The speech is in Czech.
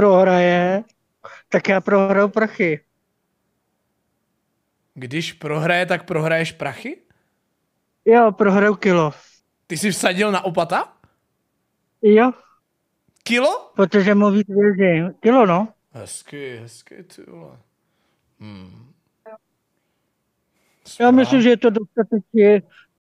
prohraje, tak já prohraju prachy. Když prohraje, tak prohraješ prachy? Jo, prohraju kilo. Ty jsi vsadil na opata? Jo. Kilo? Protože mu víc věřím. Kilo, no. Hezky, hezky, ty vole. Hmm. Já myslím, že je to dostatečně